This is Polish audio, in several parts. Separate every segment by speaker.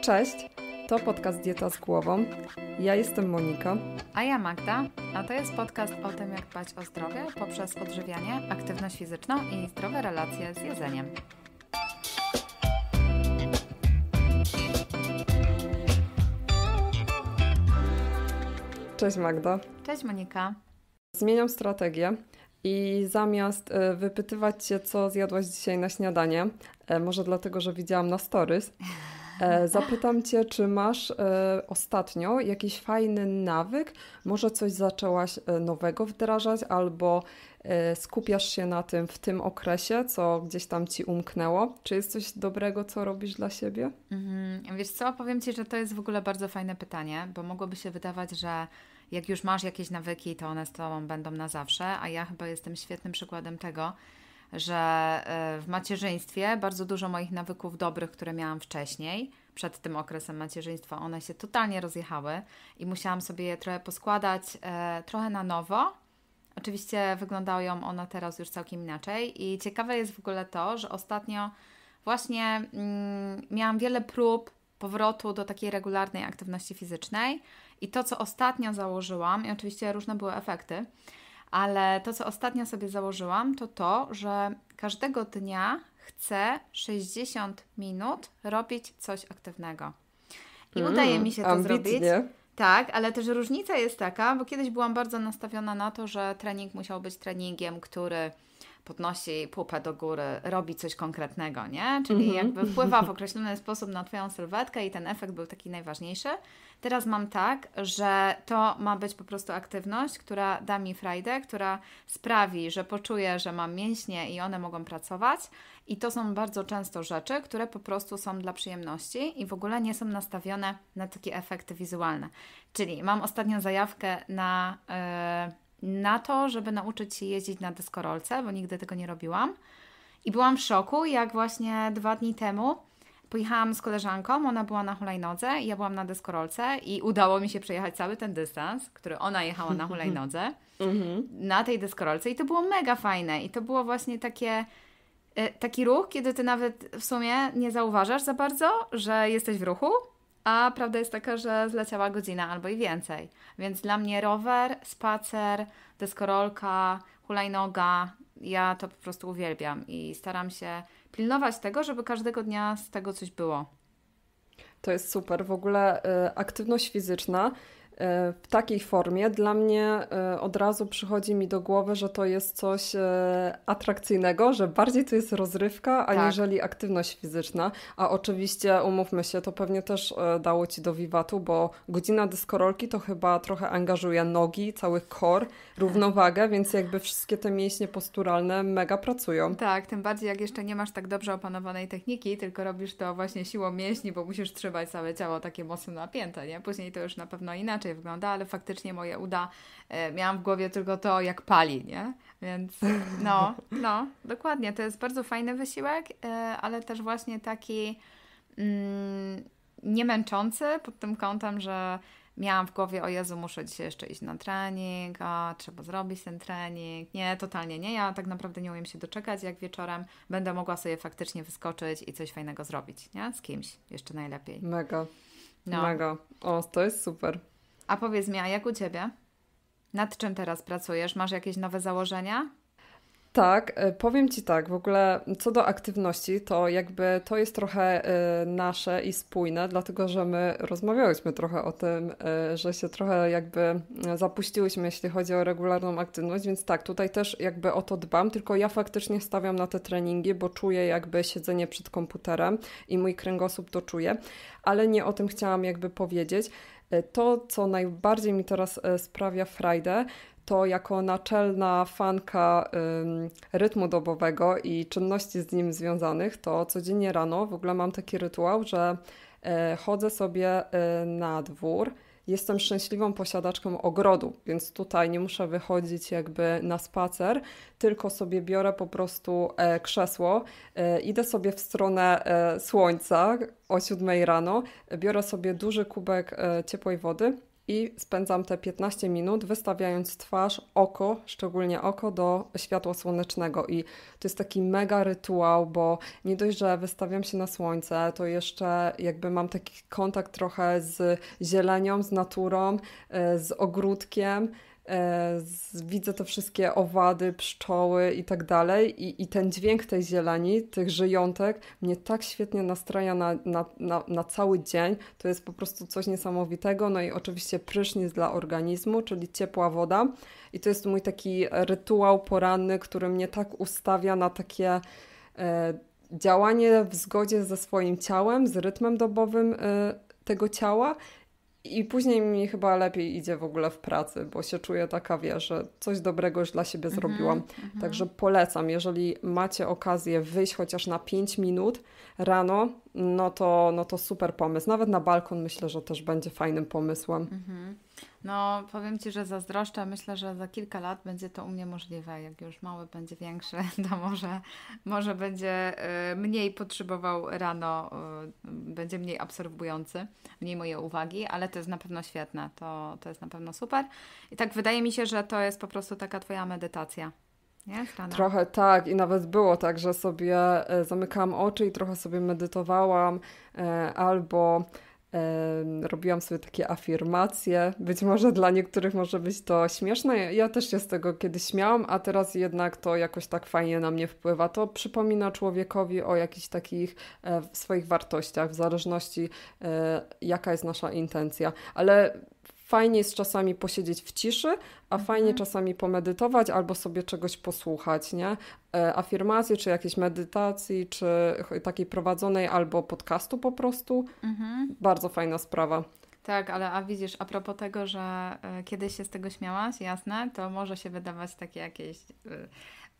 Speaker 1: Cześć, to podcast Dieta z Głową. Ja jestem Monika.
Speaker 2: A ja Magda, a to jest podcast o tym, jak dbać o zdrowie poprzez odżywianie, aktywność fizyczną i zdrowe relacje z jedzeniem.
Speaker 1: Cześć Magda. Cześć Monika. Zmieniam strategię. I zamiast y, wypytywać się, co zjadłaś dzisiaj na śniadanie, y, może dlatego, że widziałam na stories, E, zapytam Cię, czy masz e, ostatnio jakiś fajny nawyk? Może coś zaczęłaś e, nowego wdrażać albo skupiasz się na tym w tym okresie, co gdzieś tam ci umknęło? Czy jest coś dobrego, co robisz dla siebie? Mhm.
Speaker 2: Wiesz co, powiem ci, że to jest w ogóle bardzo fajne pytanie, bo mogłoby się wydawać, że jak już masz jakieś nawyki, to one z tobą będą na zawsze, a ja chyba jestem świetnym przykładem tego, że e, w macierzyństwie bardzo dużo moich nawyków dobrych, które miałam wcześniej, przed tym okresem macierzyństwa, one się totalnie rozjechały i musiałam sobie je trochę poskładać, e, trochę na nowo. Oczywiście wyglądają one teraz już całkiem inaczej i ciekawe jest w ogóle to, że ostatnio właśnie mm, miałam wiele prób powrotu do takiej regularnej aktywności fizycznej i to, co ostatnio założyłam, i oczywiście różne były efekty, ale to, co ostatnio sobie założyłam, to to, że każdego dnia chcę 60 minut robić coś aktywnego. I mm, udaje mi się to ambitnie. zrobić. Tak, ale też różnica jest taka, bo kiedyś byłam bardzo nastawiona na to, że trening musiał być treningiem, który podnosi pupę do góry, robi coś konkretnego, nie? Czyli mhm. jakby wpływa w określony sposób na Twoją sylwetkę i ten efekt był taki najważniejszy. Teraz mam tak, że to ma być po prostu aktywność, która da mi frajdę, która sprawi, że poczuję, że mam mięśnie i one mogą pracować. I to są bardzo często rzeczy, które po prostu są dla przyjemności i w ogóle nie są nastawione na takie efekty wizualne. Czyli mam ostatnią zajawkę na... Yy, na to, żeby nauczyć się jeździć na deskorolce, bo nigdy tego nie robiłam. I byłam w szoku, jak właśnie dwa dni temu pojechałam z koleżanką, ona była na hulajnodze, ja byłam na deskorolce i udało mi się przejechać cały ten dystans, który ona jechała na hulajnodze, mhm. na tej deskorolce i to było mega fajne i to było właśnie takie e, taki ruch, kiedy ty nawet w sumie nie zauważasz za bardzo, że jesteś w ruchu, a prawda jest taka, że zleciała godzina albo i więcej. Więc dla mnie rower, spacer, deskorolka, hulajnoga, ja to po prostu uwielbiam i staram się pilnować tego, żeby każdego dnia z tego coś było.
Speaker 1: To jest super. W ogóle y, aktywność fizyczna E, w takiej formie, dla mnie e, od razu przychodzi mi do głowy, że to jest coś e, atrakcyjnego, że bardziej to jest rozrywka, tak. aniżeli aktywność fizyczna. A oczywiście, umówmy się, to pewnie też dało ci do wiwatu, bo godzina dyskorolki to chyba trochę angażuje nogi, cały kor, równowagę, więc jakby wszystkie te mięśnie posturalne mega pracują.
Speaker 2: Tak, tym bardziej jak jeszcze nie masz tak dobrze opanowanej techniki, tylko robisz to właśnie siłą mięśni, bo musisz trzymać całe ciało takie mocno napięte, nie? Później to już na pewno inaczej inaczej wygląda, ale faktycznie moje uda e, miałam w głowie tylko to, jak pali, nie? Więc no, no, dokładnie. To jest bardzo fajny wysiłek, e, ale też właśnie taki mm, nie męczący pod tym kątem, że miałam w głowie, o Jezu, muszę dzisiaj jeszcze iść na trening, a trzeba zrobić ten trening. Nie, totalnie nie. Ja tak naprawdę nie umiem się doczekać, jak wieczorem będę mogła sobie faktycznie wyskoczyć i coś fajnego zrobić, nie? Z
Speaker 1: kimś jeszcze najlepiej. Mega. No. Mega. O, to jest super.
Speaker 2: A powiedz mi, a jak u Ciebie? Nad czym teraz pracujesz? Masz jakieś nowe założenia?
Speaker 1: Tak, e, powiem Ci tak, w ogóle co do aktywności, to jakby to jest trochę e, nasze i spójne, dlatego że my rozmawiałyśmy trochę o tym, e, że się trochę jakby zapuściłyśmy, jeśli chodzi o regularną aktywność, więc tak, tutaj też jakby o to dbam, tylko ja faktycznie stawiam na te treningi, bo czuję jakby siedzenie przed komputerem i mój kręgosłup to czuje, ale nie o tym chciałam jakby powiedzieć. E, to, co najbardziej mi teraz e, sprawia frajdę, to jako naczelna fanka ym, rytmu dobowego i czynności z nim związanych, to codziennie rano w ogóle mam taki rytuał, że y, chodzę sobie y, na dwór, jestem szczęśliwą posiadaczką ogrodu, więc tutaj nie muszę wychodzić jakby na spacer, tylko sobie biorę po prostu e, krzesło, e, idę sobie w stronę e, słońca o 7 rano, biorę sobie duży kubek ciepłej wody i spędzam te 15 minut wystawiając twarz, oko, szczególnie oko do światła słonecznego i to jest taki mega rytuał, bo nie dość, że wystawiam się na słońce, to jeszcze jakby mam taki kontakt trochę z zielenią, z naturą, y, z ogródkiem E, widzę te wszystkie owady, pszczoły i tak dalej i, i ten dźwięk tej zieleni, tych żyjątek mnie tak świetnie nastraja na, na, na, na, cały dzień, to jest po prostu coś niesamowitego, no i oczywiście prysznic dla organizmu, czyli ciepła woda i to jest mój taki rytuał poranny, który mnie tak ustawia na takie e, działanie w zgodzie ze swoim ciałem, z rytmem dobowym e, tego ciała, i później mi chyba lepiej idzie w ogóle w pracy, bo się czuję taka, wie, że coś dobrego już dla siebie mhm, zrobiłam. Mhm. Także polecam, jeżeli macie okazję wyjść chociaż na 5 minut rano, no to, no to super pomysł. Nawet na balkon myślę, że też będzie fajnym pomysłem.
Speaker 2: Mhm. No, powiem Ci, że zazdroszczę. Myślę, że za kilka lat będzie to u mnie możliwe. Jak już mały będzie większy, to może, może będzie y, mniej potrzebował rano, y, będzie mniej absorbujący, mniej mojej uwagi, ale to jest na pewno świetne. To, to jest na pewno super. I tak wydaje mi się, że to jest po prostu taka Twoja medytacja.
Speaker 1: Nie? Trochę tak i nawet było tak, że sobie y, zamykałam oczy i trochę sobie medytowałam albo robiłam sobie takie afirmacje. Być może dla niektórych może być to śmieszne. Ja też się z tego kiedyś śmiałam, a teraz jednak to jakoś tak fajnie na mnie wpływa. To przypomina człowiekowi o jakichś takich e, swoich wartościach, w zależności e, jaka jest nasza intencja. Ale fajnie jest czasami posiedzieć w ciszy, a mhm. fajnie czasami pomedytować albo sobie czegoś posłuchać, nie? E, Afirmacji, czy jakiejś medytacji, czy takiej prowadzonej, albo podcastu po prostu. Mhm. Bardzo fajna sprawa.
Speaker 2: Tak, ale a widzisz, a propos tego, że e, kiedyś się z tego śmiałaś, jasne, to może się wydawać takie jakieś y,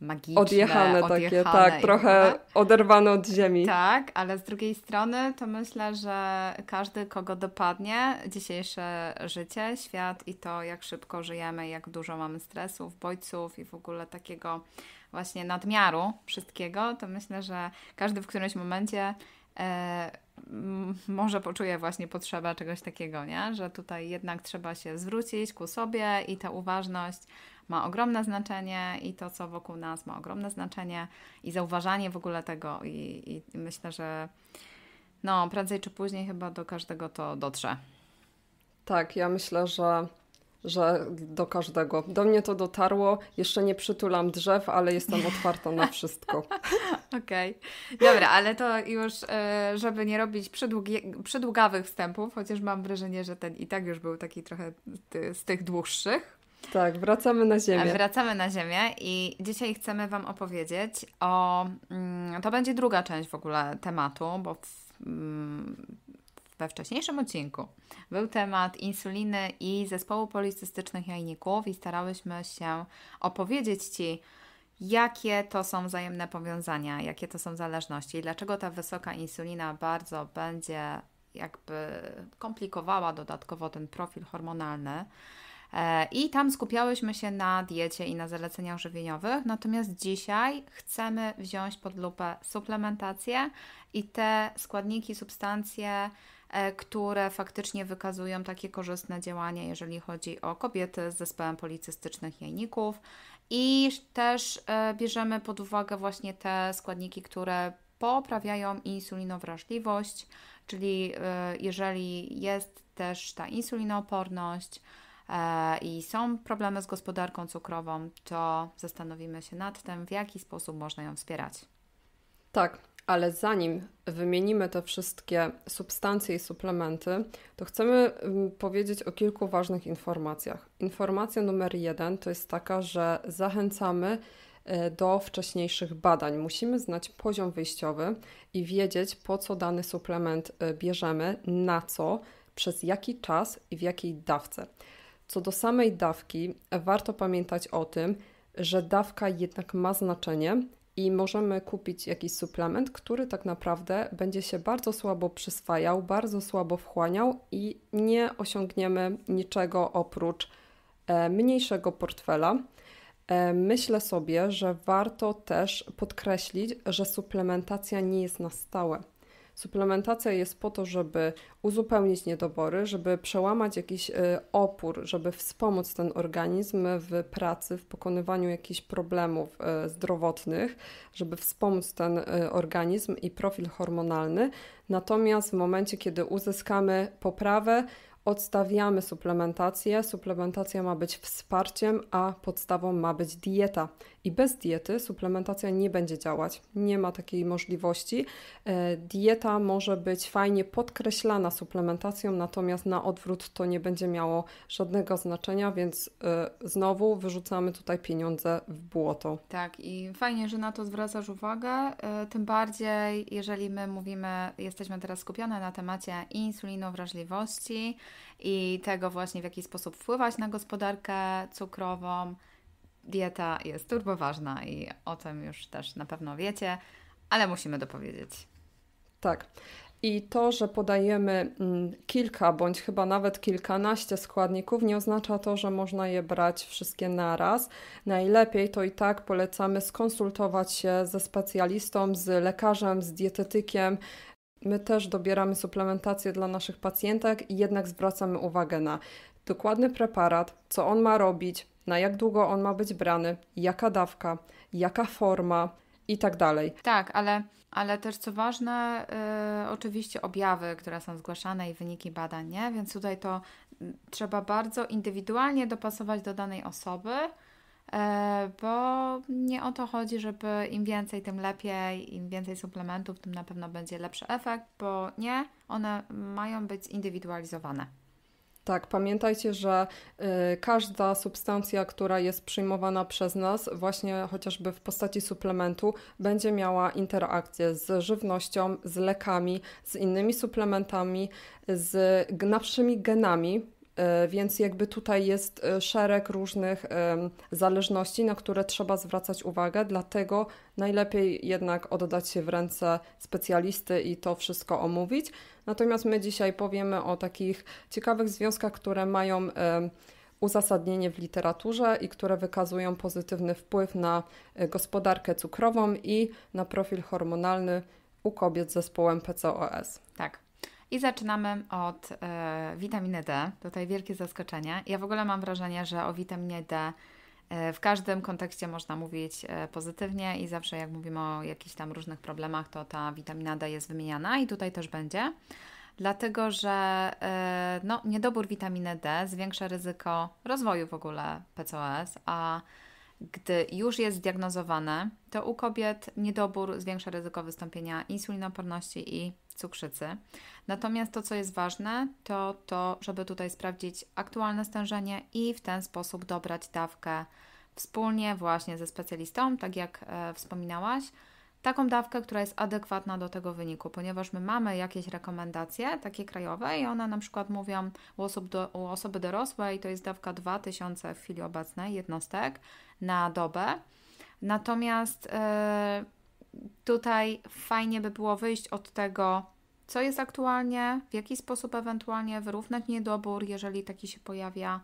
Speaker 1: magiczne. Odjechane, odjechane takie, tak, trochę tak oderwane od ziemi.
Speaker 2: Tak, ale z drugiej strony to myślę, że każdy, kogo dopadnie dzisiejsze życie, świat i to, jak szybko żyjemy, jak dużo mamy stresów, bodźców i w ogóle takiego właśnie nadmiaru wszystkiego, to myślę, że każdy w którymś momencie e, może poczuję właśnie potrzebę czegoś takiego, nie? że tutaj jednak trzeba się zwrócić ku sobie i ta uważność ma ogromne znaczenie i to, co wokół nas ma ogromne znaczenie i zauważanie w ogóle tego i, i myślę, że no prędzej czy później chyba do każdego to dotrze.
Speaker 1: Tak, ja myślę, że że do każdego. Do mnie to dotarło. Jeszcze nie przytulam drzew, ale jestem otwarta na wszystko.
Speaker 2: Okej. Okay. Dobra, ale to już, e, żeby nie robić przedługawych przydługawych wstępów, chociaż mam wrażenie, że ten i tak już był taki trochę z
Speaker 1: tych dłuższych.
Speaker 2: Tak, wracamy na ziemię. E, wracamy na ziemię i dzisiaj chcemy Wam opowiedzieć o. Mm, to będzie druga część w ogóle tematu, bo w,
Speaker 1: mm,
Speaker 2: we wcześniejszym odcinku był temat insuliny i zespołu policystycznych jajników i starałyśmy się opowiedzieć Ci, jakie to są wzajemne powiązania, jakie to są zależności i dlaczego ta wysoka insulina bardzo będzie jakby komplikowała dodatkowo ten profil hormonalny. E, I tam skupiałyśmy się na diecie i na zaleceniach żywieniowych, natomiast dzisiaj chcemy wziąć pod lupę suplementację i te składniki, substancje, E, które faktycznie wykazują takie korzystne działanie, jeżeli chodzi o kobiety z zespołem policystycznych jajników. I też e, bierzemy pod uwagę właśnie te składniki, które poprawiają insulinowrażliwość, czyli e, jeżeli jest też ta insulinooporność, i są problemy z gospodarką cukrową, to zastanowimy się nad tym, w jaki
Speaker 1: sposób można ją wspierać. Tak, ale zanim wymienimy te wszystkie substancje i suplementy, to chcemy mm, powiedzieć o kilku ważnych informacjach. Informacja numer jeden to jest taka, że zachęcamy e, do wcześniejszych badań. Musimy znać poziom wyjściowy i wiedzieć, po co dany suplement e, bierzemy, na co, przez jaki czas i w jakiej dawce. Co do samej dawki, warto pamiętać o tym, że dawka jednak ma znaczenie i możemy kupić jakiś suplement, który tak naprawdę będzie się bardzo słabo przyswajał, bardzo słabo wchłaniał i nie osiągniemy niczego oprócz e, mniejszego portfela. E, myślę sobie, że warto też podkreślić, że suplementacja nie jest na stałe. Suplementacja jest po to, żeby uzupełnić niedobory, żeby przełamać jakiś y, opór, żeby wspomóc ten organizm w pracy, w pokonywaniu jakichś problemów y, zdrowotnych, żeby wspomóc ten y, organizm i profil hormonalny. Natomiast w momencie, kiedy uzyskamy poprawę, odstawiamy suplementację. Suplementacja ma być wsparciem, a podstawą ma być dieta. I bez diety suplementacja nie będzie działać. Nie ma takiej możliwości. E, dieta może być fajnie podkreślana suplementacją, natomiast na odwrót to nie będzie miało żadnego znaczenia, więc e, znowu wyrzucamy tutaj pieniądze w błoto. Tak, i fajnie,
Speaker 2: że na to zwracasz uwagę. E, tym bardziej, jeżeli my mówimy, jesteśmy
Speaker 1: teraz skupione
Speaker 2: na temacie insulinowrażliwości i tego właśnie, w jaki sposób wpływać na gospodarkę cukrową dieta jest turboważna i o tym
Speaker 1: już też na pewno wiecie, ale musimy dopowiedzieć. Tak. I to, że podajemy mm, kilka bądź chyba nawet kilkanaście składników, nie oznacza to, że można je brać wszystkie naraz. Najlepiej to i tak polecamy skonsultować się ze specjalistą, z lekarzem, z dietetykiem. My też dobieramy suplementację dla naszych pacjentek i jednak zwracamy uwagę na dokładny preparat, co on ma robić, na jak długo on ma być brany, jaka dawka, jaka forma i tak dalej. Tak, ale, ale też co ważne, y, oczywiście
Speaker 2: objawy, które są zgłaszane i wyniki badań, nie? Więc tutaj to mm, trzeba bardzo indywidualnie dopasować do danej osoby, y, bo nie o to chodzi, żeby im więcej, tym lepiej, im więcej suplementów, tym na pewno będzie lepszy efekt, bo nie,
Speaker 1: one mają być indywidualizowane. Tak, pamiętajcie, że y, każda substancja, która jest przyjmowana przez nas, właśnie chociażby w postaci suplementu, będzie miała interakcję z żywnością, z lekami, z innymi suplementami, z naszymi genami, E, więc jakby tutaj jest e, szereg różnych zależności, na które trzeba zwracać uwagę, dlatego najlepiej jednak oddać się w ręce specjalisty i to wszystko omówić. Natomiast my dzisiaj powiemy o takich ciekawych związkach, które mają uzasadnienie w literaturze i które wykazują pozytywny wpływ na e, gospodarkę cukrową i na profil hormonalny u kobiet z zespołem PCOS. Tak.
Speaker 2: I zaczynamy od e, witaminy D. Tutaj wielkie zaskoczenie. Ja w ogóle mam wrażenie, że o witaminie D e, w każdym kontekście można mówić e, pozytywnie i zawsze jak mówimy o jakichś tam różnych problemach, to ta witamina D jest wymieniana i tutaj też będzie. Dlatego, że e, no, niedobór witaminy D zwiększa ryzyko rozwoju w ogóle PCOS, a gdy już jest zdiagnozowane, to u kobiet niedobór zwiększa ryzyko wystąpienia insulinoporności i cukrzycy. Natomiast to, co jest ważne, to to, żeby tutaj sprawdzić aktualne stężenie i w ten sposób dobrać dawkę wspólnie właśnie ze specjalistą, tak jak e, wspominałaś, taką dawkę, która jest adekwatna do tego wyniku, ponieważ my mamy jakieś rekomendacje, takie krajowe, i one na przykład mówią u, osób do, u osoby dorosłej to jest dawka 2000 w chwili obecnej jednostek, na dobę. Natomiast e, tutaj fajnie by było wyjść od tego, co jest aktualnie, w jaki sposób ewentualnie wyrównać niedobór, jeżeli taki się pojawia.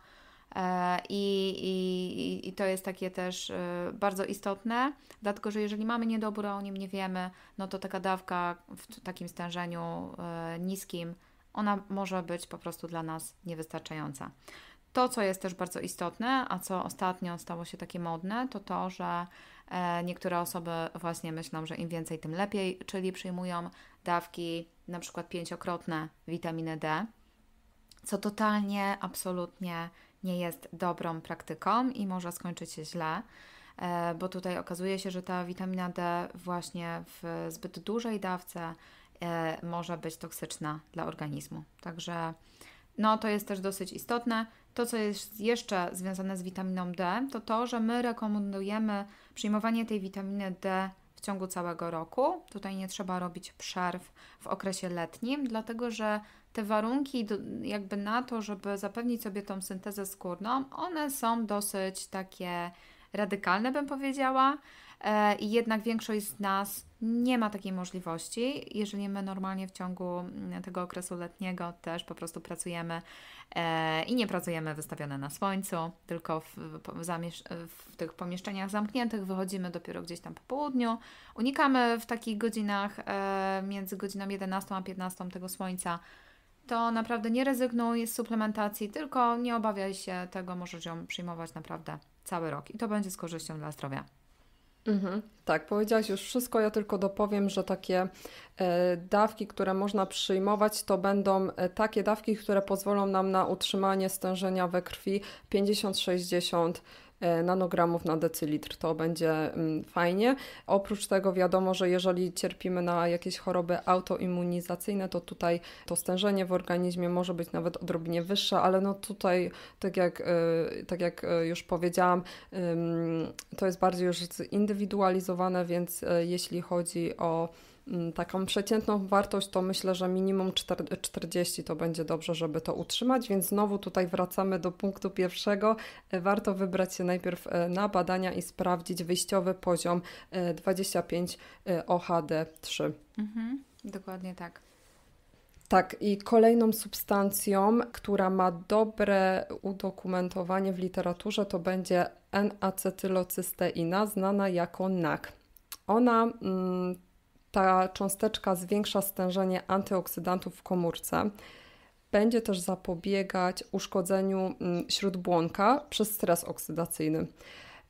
Speaker 2: E, I, i, I, to jest takie też e, bardzo istotne, dlatego że jeżeli mamy niedobór, a o nim nie wiemy, no to taka dawka w takim stężeniu niskim, ona może być po prostu dla nas niewystarczająca. To, co jest też bardzo istotne, a co ostatnio stało się takie modne, to to, że e, niektóre osoby właśnie myślą, że im więcej, tym lepiej, czyli przyjmują dawki na przykład pięciokrotne witaminy D, co totalnie, absolutnie nie jest dobrą praktyką i może skończyć się źle, e, bo tutaj okazuje się, że ta witamina D właśnie w zbyt dużej dawce e, może być toksyczna dla organizmu. Także no, to jest też dosyć istotne. To, co jest jeszcze związane z witaminą D, to to, że my rekomendujemy przyjmowanie tej witaminy D w ciągu całego roku. Tutaj nie trzeba robić przerw w okresie letnim, dlatego że te warunki jakby na to, żeby zapewnić sobie tą syntezę skórną, one są dosyć takie radykalne, bym powiedziała. E, i jednak większość z nas nie ma takiej możliwości. Jeżeli my normalnie w ciągu mm, tego okresu letniego też po prostu pracujemy e, i nie pracujemy wystawione na słońcu, tylko w, w, tych pomieszczeniach zamkniętych wychodzimy dopiero gdzieś tam po południu, unikamy w takich godzinach e, między godziną 11 a 15 tego słońca to naprawdę nie rezygnuj z suplementacji, tylko nie obawiaj się tego, możesz ją przyjmować naprawdę cały rok i to będzie z korzyścią dla zdrowia.
Speaker 1: Mhm. Tak, powiedziałaś już wszystko. Ja tylko dopowiem, że takie e, dawki, które można przyjmować, to będą e, takie dawki, które pozwolą nam na utrzymanie stężenia we krwi 50-60 E, nanogramów na decylitr. To będzie mm, fajnie. Oprócz tego wiadomo, że jeżeli cierpimy na jakieś choroby autoimmunizacyjne, to tutaj to stężenie w organizmie może być nawet odrobinie wyższe, ale no tutaj, tak jak, e, tak jak e, już powiedziałam, to jest bardziej już zindywidualizowane, więc jeśli chodzi o Mm, taką przeciętną wartość, to myślę, że minimum 40 to będzie dobrze, żeby to utrzymać, więc znowu tutaj wracamy do punktu pierwszego. E, warto wybrać się najpierw e, na badania i sprawdzić wyjściowy poziom 25 e, OHD3.
Speaker 2: Mhm, dokładnie tak.
Speaker 1: Tak, i kolejną substancją, która ma dobre udokumentowanie w literaturze, to będzie N-acetylocysteina, znana jako NAC. Ona mm, ta cząsteczka zwiększa stężenie antyoksydantów w komórce. Będzie też zapobiegać uszkodzeniu mm, śródbłonka przez stres oksydacyjny.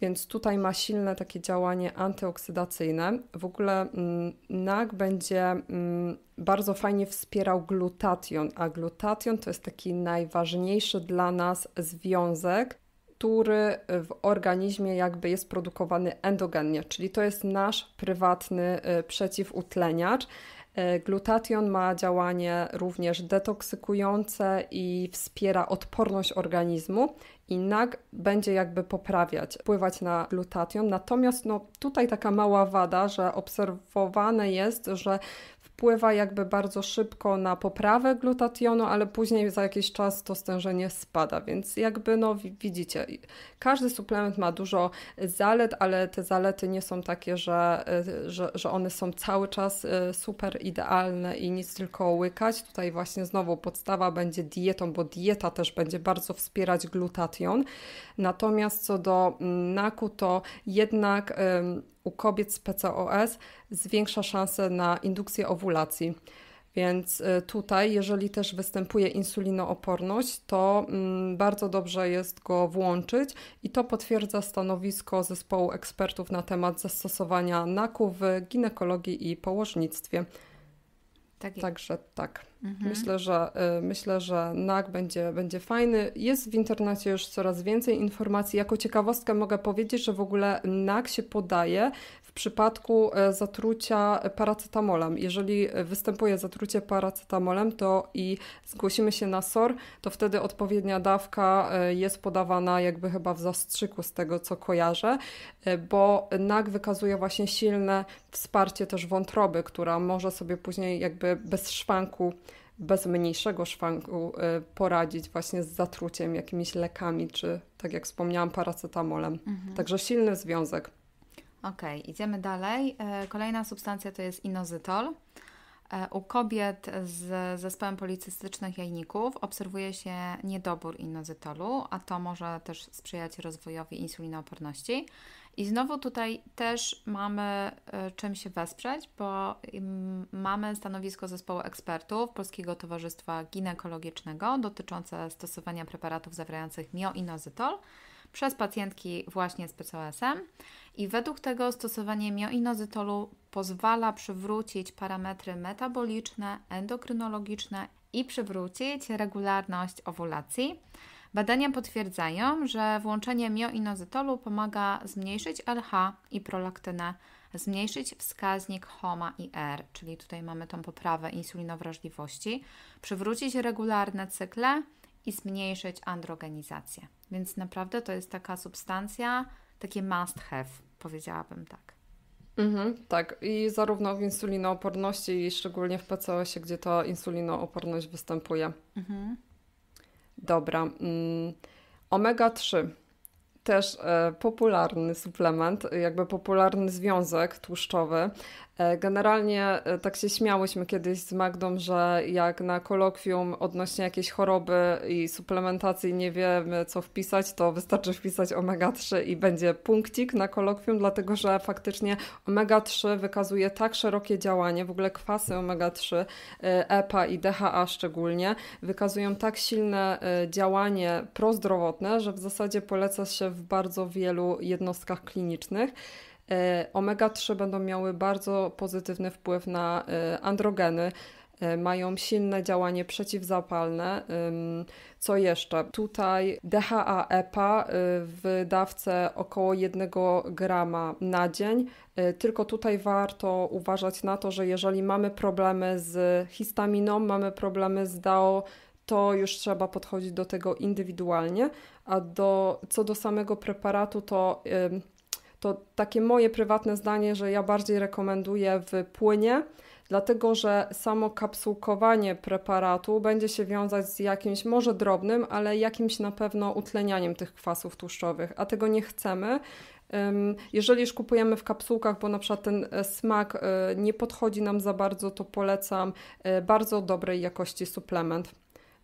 Speaker 1: Więc tutaj ma silne takie działanie antyoksydacyjne. W ogóle mm, NAG będzie mm, bardzo fajnie wspierał glutation, a glutation to jest taki najważniejszy dla nas związek który w organizmie jakby jest produkowany endogennie, czyli to jest nasz prywatny y, przeciwutleniacz. Y, Glutation ma działanie również detoksykujące i wspiera odporność organizmu i NAG będzie jakby poprawiać, wpływać na glutation. Natomiast no, tutaj taka mała wada, że obserwowane jest, że wpływa jakby bardzo szybko na poprawę glutationu, ale później za jakiś czas to stężenie spada, więc jakby no widzicie, każdy suplement ma dużo zalet, ale te zalety nie są takie, że, y, że, że one są cały czas y, super idealne i nic tylko łykać. Tutaj właśnie znowu podstawa będzie dietą, bo dieta też będzie bardzo wspierać glutation Natomiast co do mm, NAK-u, to jednak u kobiet z PCOS zwiększa szanse na indukcję owulacji. Więc e, tutaj, jeżeli też występuje insulinooporność, to mm, bardzo dobrze jest go włączyć i to potwierdza stanowisko zespołu ekspertów na temat zastosowania NAK-u w ginekologii i położnictwie. Tak Także tak. Mhm. Myślę, że, y, myślę, że NAG będzie, będzie fajny. Jest w internecie już coraz więcej informacji. Jako ciekawostkę mogę powiedzieć, że w ogóle NAG się podaje w przypadku e, zatrucia paracetamolem. Jeżeli występuje zatrucie paracetamolem, to i zgłosimy się na SOR, to wtedy odpowiednia dawka e, jest podawana jakby chyba w zastrzyku z tego, co kojarzę, e, bo NAG wykazuje właśnie silne wsparcie też wątroby, która może sobie później jakby bez szwanku bez mniejszego szwanku y, poradzić właśnie z zatruciem, jakimiś lekami, czy tak jak wspomniałam, paracetamolem. Mhm. Także silny związek.
Speaker 2: Okej, okay, idziemy dalej. Y, kolejna substancja to jest inozytol. Y, u kobiet z zespołem policystycznych jajników obserwuje się niedobór inozytolu, a to może też sprzyjać rozwojowi insulinooporności. I znowu tutaj też mamy e, czym się wesprzeć, bo mm, mamy stanowisko zespołu ekspertów Polskiego Towarzystwa Ginekologicznego dotyczące stosowania preparatów zawierających mioinozytol przez pacjentki właśnie z PCOS-em i według tego stosowanie mioinozytolu pozwala przywrócić parametry metaboliczne, endokrynologiczne i przywrócić regularność owulacji. Badania potwierdzają, że włączenie mioinozytolu pomaga zmniejszyć LH i prolaktynę, zmniejszyć wskaźnik HOMA i R, czyli tutaj mamy tą poprawę insulinowrażliwości, przywrócić regularne cykle i zmniejszyć androgenizację. Więc
Speaker 1: naprawdę to jest taka substancja, takie must have, powiedziałabym tak. Mhm, tak, i zarówno w insulinooporności, i szczególnie w PCOS-ie, gdzie ta insulinooporność występuje. Mhm. Dobra. Mm, omega 3 też e, popularny suplement, jakby popularny związek tłuszczowy. E, generalnie e, tak się śmiałyśmy kiedyś z Magdą, że jak na kolokwium odnośnie jakiejś choroby i suplementacji nie wiemy co wpisać, to wystarczy wpisać omega-3 i będzie punkcik na kolokwium, dlatego że faktycznie omega-3 wykazuje tak szerokie działanie, w ogóle kwasy omega-3, EPA i DHA szczególnie, wykazują tak silne działanie prozdrowotne, że w zasadzie poleca się w bardzo wielu jednostkach klinicznych. E, Omega-3 będą miały bardzo pozytywny wpływ na e, androgeny, e, mają silne działanie przeciwzapalne. Co jeszcze? Tutaj DHA-EPA y, w dawce około 1 grama na dzień. Tylko tutaj warto uważać na to, że jeżeli mamy problemy z histaminą, mamy problemy z DAO, to już trzeba podchodzić do tego indywidualnie, a do, co do samego preparatu, to, to takie moje prywatne zdanie, że ja bardziej rekomenduję w płynie, dlatego że samo kapsułkowanie preparatu będzie się wiązać z jakimś może drobnym, ale jakimś na pewno utlenianiem tych kwasów tłuszczowych, a tego nie chcemy. Jeżeli już kupujemy w kapsułkach, bo na przykład ten e, smak e, nie podchodzi nam za bardzo, to polecam e, bardzo dobrej jakości suplement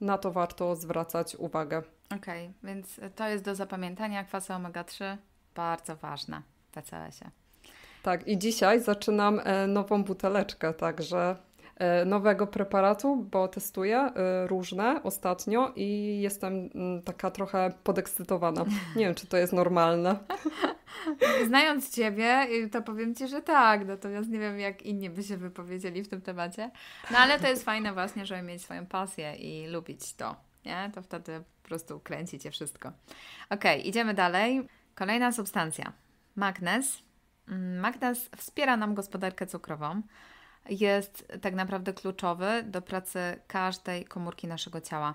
Speaker 1: na to warto zwracać uwagę.
Speaker 2: Okej, okay, więc to jest do zapamiętania. Kwasa omega-3 bardzo ważna w PCS-ie.
Speaker 1: E tak, i dzisiaj zaczynam e, nową buteleczkę, także E, nowego preparatu, bo testuję e, różne ostatnio i jestem mm, taka trochę podekscytowana. Nie wiem, czy to jest normalne.
Speaker 2: Znając Ciebie, y, to powiem Ci, że tak, natomiast nie wiem, jak inni by się wypowiedzieli w tym temacie. No ale to jest fajne właśnie, żeby mieć swoją pasję i lubić to, nie? To wtedy po prostu kręci Cię wszystko. Ok, idziemy dalej. Kolejna substancja. Magnez. Mm, Magnez wspiera nam gospodarkę cukrową jest tak naprawdę kluczowy do pracy
Speaker 1: każdej komórki naszego ciała.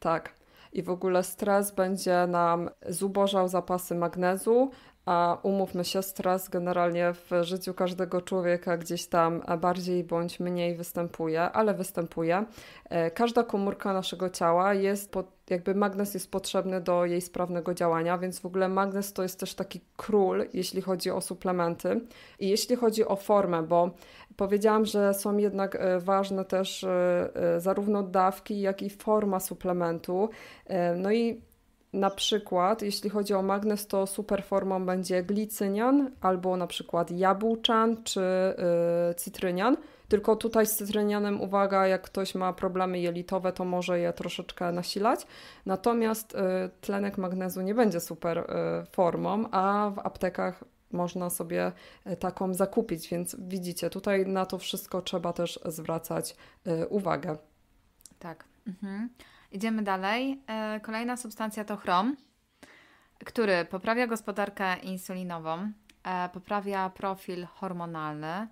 Speaker 1: Tak. I w ogóle stres będzie nam zubożał zapasy magnezu, a umówmy się, stres generalnie w życiu każdego człowieka gdzieś tam bardziej bądź mniej występuje, ale występuje. E, każda komórka naszego ciała jest pod jakby magnes jest potrzebny do jej sprawnego działania, więc w ogóle magnes to jest też taki król, jeśli chodzi o suplementy. I jeśli chodzi o formę, bo powiedziałam, że są jednak e, ważne też e, zarówno dawki, jak i forma suplementu. No i na przykład, jeśli chodzi o magnes, to super formą będzie glicynian albo na przykład jabłczan czy yy, cytrynian. Tylko tutaj z cytrynianem, uwaga, jak ktoś ma problemy jelitowe, to może je troszeczkę nasilać. Natomiast y, tlenek magnezu nie będzie super y, formą, a w aptekach można sobie y, taką zakupić, więc widzicie, tutaj na to wszystko trzeba też zwracać uwagę.
Speaker 2: Tak. Mhm. Idziemy dalej. E, kolejna substancja to chrom, który poprawia gospodarkę insulinową, e, poprawia profil hormonalny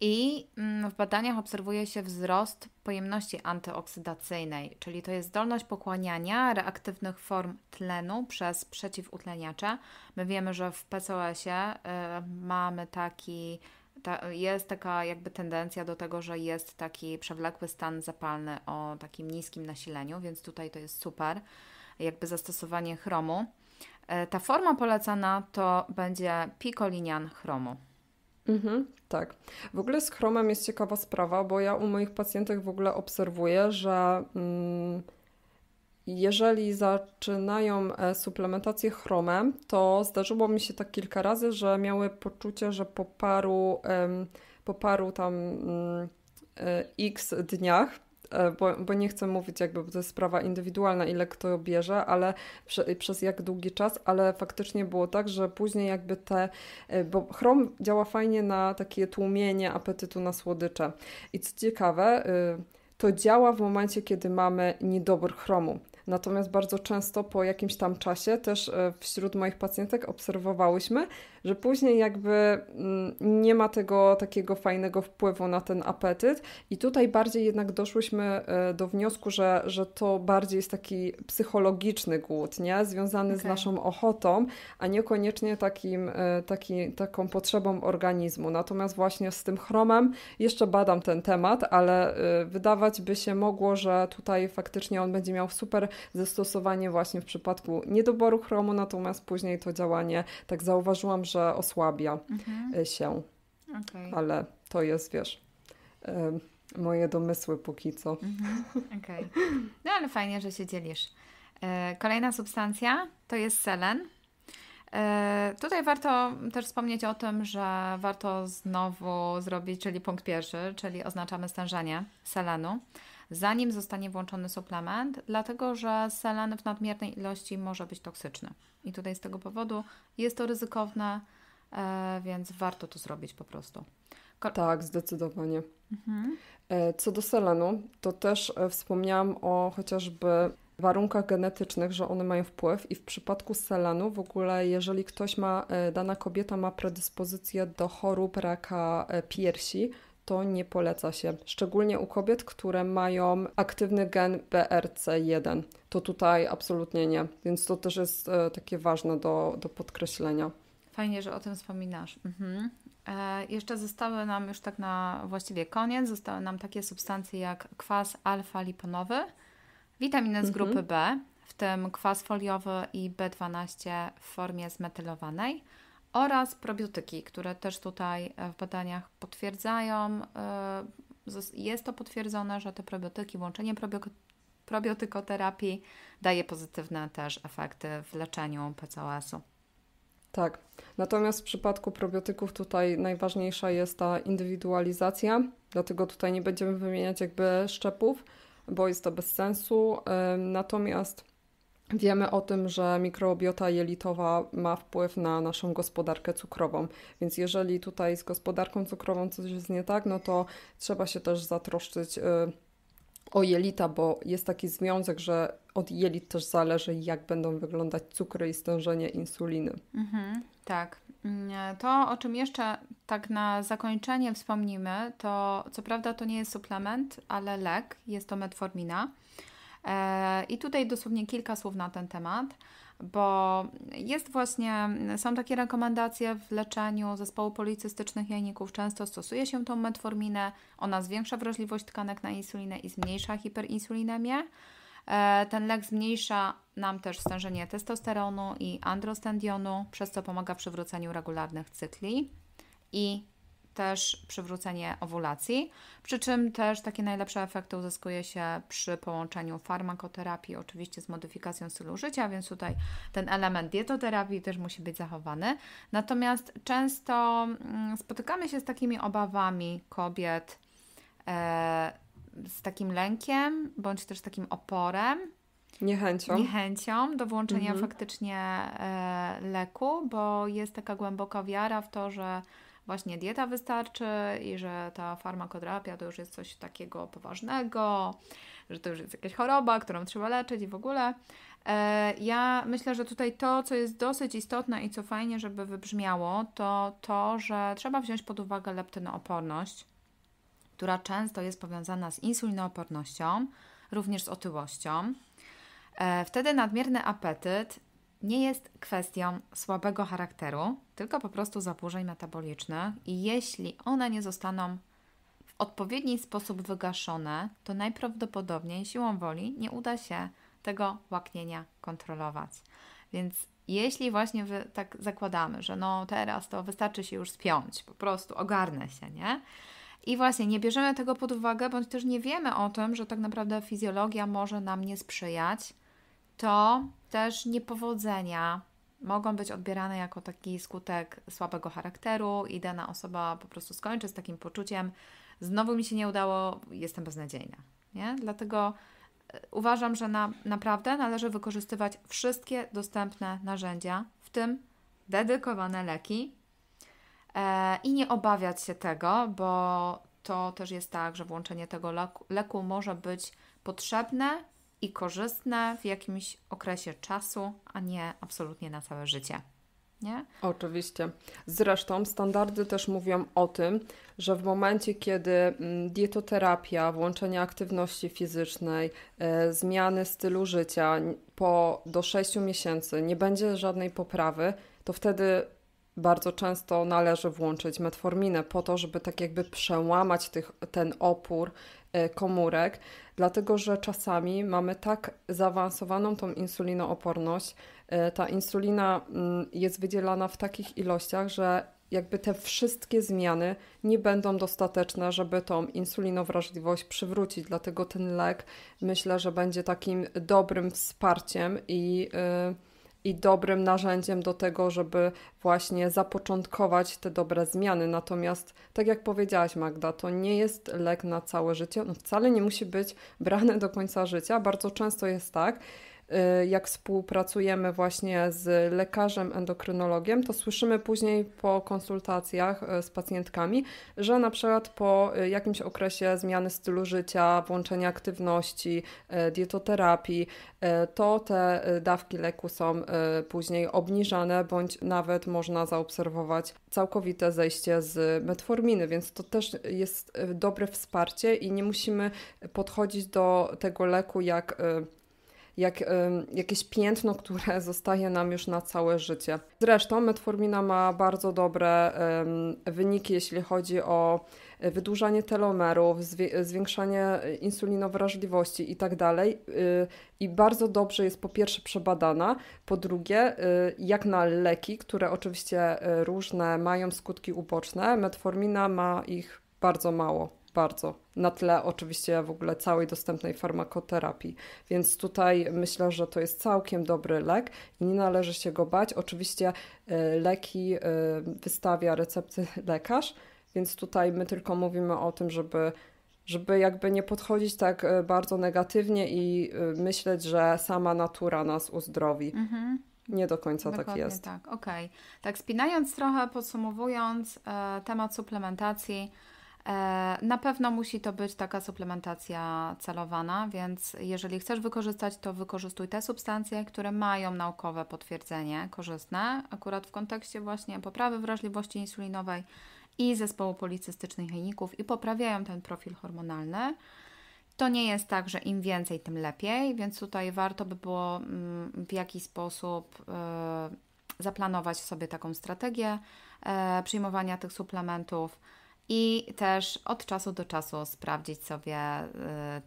Speaker 2: i mm, w badaniach obserwuje się wzrost pojemności antyoksydacyjnej, czyli to jest zdolność pokłaniania reaktywnych form tlenu przez przeciwutleniacze. My wiemy, że w PCOS-ie e, mamy taki ta, jest taka jakby tendencja do tego, że jest taki przewlekły stan zapalny o takim niskim nasileniu, więc tutaj to jest super, jakby zastosowanie chromu. E, ta forma polecana to będzie pikolinian chromu.
Speaker 1: Mhm, tak. W ogóle z chromem jest ciekawa sprawa, bo ja u moich pacjentów w ogóle obserwuję, że... Mm, jeżeli zaczynają e, suplementację chromem, to zdarzyło mi się tak kilka razy, że miały poczucie, że po paru, po paru tam mm, e, x dniach e, bo, bo, nie chcę mówić jakby, bo to jest sprawa indywidualna, ile kto bierze, ale prze, przez jak długi czas, ale faktycznie było tak, że później jakby te, bo chrom działa fajnie na takie tłumienie apetytu na słodycze. I co ciekawe, y, to działa w momencie, kiedy mamy niedobór chromu. Natomiast bardzo często po jakimś tam czasie też e, wśród moich pacjentek obserwowałyśmy, że później jakby mm, nie ma tego takiego fajnego wpływu na ten apetyt. I tutaj bardziej jednak doszłyśmy e, do wniosku, że, że to bardziej jest taki psychologiczny głód, nie? związany okay. z naszą ochotą, a niekoniecznie takim, e, taki, taką potrzebą organizmu. Natomiast właśnie z tym chromem jeszcze badam ten temat, ale wydawać by się mogło, że tutaj faktycznie on będzie miał super zastosowanie właśnie w przypadku niedoboru chromu, natomiast później to działanie, tak zauważyłam, że osłabia mhm. E, się. Okay. Ale to jest, wiesz... E, moje domysły póki co. Mhm.
Speaker 2: Okay. No ale fajnie, że się dzielisz. E, kolejna substancja to jest selen. Tutaj warto też wspomnieć o tym, że warto znowu zrobić, czyli punkt pierwszy, czyli oznaczamy stężenie selenu zanim zostanie włączony suplement, dlatego że selen w nadmiernej ilości może być toksyczny. I tutaj z tego powodu jest to ryzykowne, e, więc warto to zrobić po
Speaker 1: prostu. Ko tak, zdecydowanie. Mhm. E, co do selenu, to też e, wspomniałam o chociażby warunkach genetycznych, że one mają wpływ i w przypadku selenu w ogóle, jeżeli ktoś ma, dana kobieta ma predyspozycję do chorób raka piersi, to nie poleca się. Szczególnie u kobiet, które mają aktywny gen BRC1. To tutaj absolutnie nie. Więc to też jest e, takie ważne do, do podkreślenia.
Speaker 2: Fajnie, że o tym wspominasz. Mhm. E, jeszcze zostały nam już tak na właściwie koniec, zostały nam takie substancje jak kwas alfa-liponowy, witaminy z grupy mhm. B, w tym kwas foliowy i B12 w formie zmetylowanej, oraz probiotyki, które też tutaj e, w badaniach potwierdzają. E, jest to potwierdzone, że te probiotyki, łączenie probiotykoterapii daje pozytywne też efekty w
Speaker 1: leczeniu PCOS-u. Tak. Natomiast w przypadku probiotyków tutaj najważniejsza jest ta indywidualizacja, dlatego tutaj nie będziemy wymieniać jakby szczepów, bo jest to bez sensu. E, natomiast Wiemy o tym, że mikrobiota jelitowa ma wpływ na naszą gospodarkę cukrową, więc jeżeli tutaj z gospodarką cukrową coś jest nie tak, no to trzeba się też zatroszczyć y, o jelita, bo jest taki związek, że od jelit też zależy, jak będą wyglądać cukry i stężenie insuliny.
Speaker 2: Mhm, tak. Mm, to, o czym jeszcze tak na zakończenie wspomnimy, to co prawda to nie jest suplement, ale lek, jest to metformina. E, I tutaj dosłownie kilka słów na ten temat, bo jest właśnie, są takie rekomendacje w leczeniu zespołu policystycznych jajników. Często stosuje się tą metforminę, ona zwiększa wrażliwość tkanek na insulinę i zmniejsza hiperinsulinemię. E, ten lek zmniejsza nam też stężenie testosteronu i androstendionu, przez co pomaga przywróceniu regularnych cykli i też przywrócenie owulacji, przy czym też takie najlepsze efekty uzyskuje się przy połączeniu farmakoterapii, oczywiście z modyfikacją stylu życia, więc tutaj ten element dietoterapii też musi być zachowany. Natomiast często mm, spotykamy się z takimi obawami kobiet, e, z takim lękiem, bądź też takim oporem, Niechęcią. Niechęcią do włączenia mhm. faktycznie e, leku, bo jest taka głęboka wiara w to, że właśnie dieta wystarczy i że ta farmakoterapia to już jest coś takiego poważnego, że to już jest jakaś choroba, którą trzeba leczyć i w ogóle. E, ja myślę, że tutaj to, co jest dosyć istotne i co fajnie, żeby wybrzmiało, to to, że trzeba wziąć pod uwagę leptynooporność, która często jest powiązana z insulinoopornością, również z otyłością. E, wtedy nadmierny apetyt nie jest kwestią słabego charakteru, tylko po prostu zaburzeń metabolicznych, i jeśli one nie zostaną w odpowiedni sposób wygaszone, to najprawdopodobniej siłą woli nie uda się tego łaknienia kontrolować. Więc jeśli właśnie wy, tak zakładamy, że no teraz to wystarczy się już spiąć, po prostu ogarnę się, nie? I właśnie nie bierzemy tego pod uwagę, bądź też nie wiemy o tym, że tak naprawdę fizjologia może nam nie sprzyjać, to też niepowodzenia mogą być odbierane jako taki skutek słabego charakteru i dana osoba po prostu skończy z takim poczuciem, znowu mi się nie udało, jestem beznadziejna. Nie? Dlatego e, uważam, że na, naprawdę należy wykorzystywać wszystkie dostępne narzędzia, w tym dedykowane leki e, i nie obawiać się tego, bo to też jest tak, że włączenie tego leku, leku może być potrzebne i korzystne w jakimś okresie czasu, a nie
Speaker 1: absolutnie na całe życie. Nie? Oczywiście. Zresztą standardy też mówią o tym, że w momencie, kiedy mm, dietoterapia, włączenie aktywności fizycznej, e, zmiany stylu życia po, do 6 miesięcy nie będzie żadnej poprawy, to wtedy bardzo często należy włączyć metforminę po to, żeby tak jakby przełamać tych, ten opór e, komórek, dlatego że czasami mamy tak zaawansowaną tą insulinooporność, e, ta insulina mm, jest wydzielana w takich ilościach, że jakby te wszystkie zmiany nie będą dostateczne, żeby tą insulinowrażliwość przywrócić. Dlatego ten lek myślę, że będzie takim dobrym wsparciem i yy, i dobrym narzędziem do tego, żeby właśnie zapoczątkować te dobre zmiany. Natomiast, tak jak powiedziałaś, Magda, to nie jest lek na całe życie. On wcale nie musi być brany do końca życia. Bardzo często jest tak, Y, jak współpracujemy właśnie z lekarzem endokrynologiem, to słyszymy później po konsultacjach y, z pacjentkami, że na przykład po y, jakimś okresie zmiany stylu życia, włączenia aktywności, dietoterapii, to te dawki leku są później obniżane, bądź nawet można zaobserwować całkowite zejście z metforminy, więc to też jest dobre wsparcie i nie musimy podchodzić do tego leku jak jak jakieś piętno, które zostaje nam już na całe życie. Zresztą metformina ma bardzo dobre wyniki, jeśli chodzi o wydłużanie telomerów, zwiększanie insulinowrażliwości i tak dalej. Y, I bardzo dobrze jest po pierwsze przebadana, po drugie, y, jak na leki, które oczywiście y, różne mają skutki uboczne, metformina ma ich bardzo mało bardzo. Na tle oczywiście w ogóle całej dostępnej farmakoterapii. Więc tutaj myślę, że to jest całkiem dobry lek i nie należy się go bać. Oczywiście e, leki e, wystawia recepty lekarz, więc tutaj my tylko mówimy o tym, żeby żeby jakby nie podchodzić tak e, bardzo negatywnie i myśleć, że sama natura nas uzdrowi. Mhm. Nie do końca tak Dokładnie tak jest. Tak,
Speaker 2: okej. Okay. Tak, spinając trochę, podsumowując temat suplementacji, E, na pewno musi to być taka suplementacja celowana, więc jeżeli chcesz wykorzystać, to wykorzystuj te substancje, które mają naukowe potwierdzenie korzystne, akurat w kontekście właśnie poprawy wrażliwości insulinowej i zespołu policystycznych jajników i poprawiają ten profil hormonalny. To nie jest tak, że im więcej, tym lepiej, więc tutaj warto by było mm, w jakiś sposób e, zaplanować sobie taką strategię e, przyjmowania tych suplementów i też od czasu do czasu sprawdzić sobie y,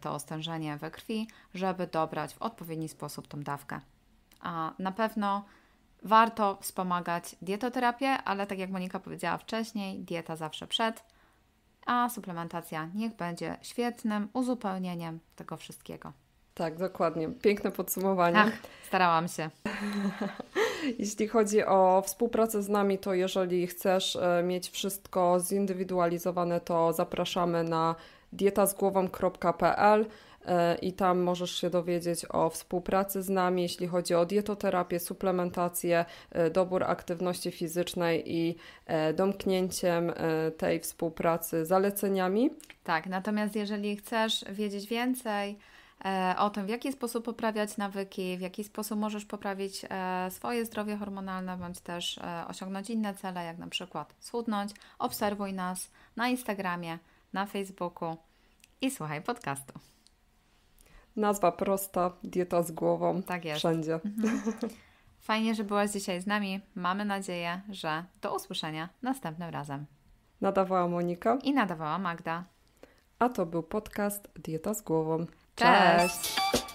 Speaker 2: to ostężenie we krwi, żeby dobrać w odpowiedni sposób tą dawkę. A na pewno warto wspomagać dietoterapię, ale tak jak Monika powiedziała wcześniej, dieta zawsze przed, a suplementacja niech będzie świetnym uzupełnieniem tego wszystkiego.
Speaker 1: Tak, dokładnie. Piękne podsumowanie. Ach, starałam się. Jeśli chodzi o współpracę z nami, to jeżeli chcesz e, mieć wszystko zindywidualizowane, to zapraszamy na dietazgłową.pl e, i tam możesz się dowiedzieć o współpracy z nami, jeśli chodzi o dietoterapię, suplementację, e, dobór aktywności fizycznej i domknięciem tej współpracy zaleceniami. Tak, natomiast jeżeli chcesz wiedzieć więcej,
Speaker 2: E, o tym, w jaki sposób poprawiać nawyki, w jaki sposób możesz poprawić e, swoje zdrowie hormonalne, bądź też e, osiągnąć inne cele, jak na przykład schudnąć. Obserwuj nas na Instagramie, na Facebooku i słuchaj podcastu.
Speaker 1: Nazwa prosta, dieta z głową. Tak jest. Wszędzie. Mhm.
Speaker 2: Fajnie, że byłaś dzisiaj z nami. Mamy nadzieję, że do usłyszenia następnym razem. Nadawała
Speaker 1: Monika i nadawała Magda. A to był podcast Dieta z głową. Cześć. Cześć.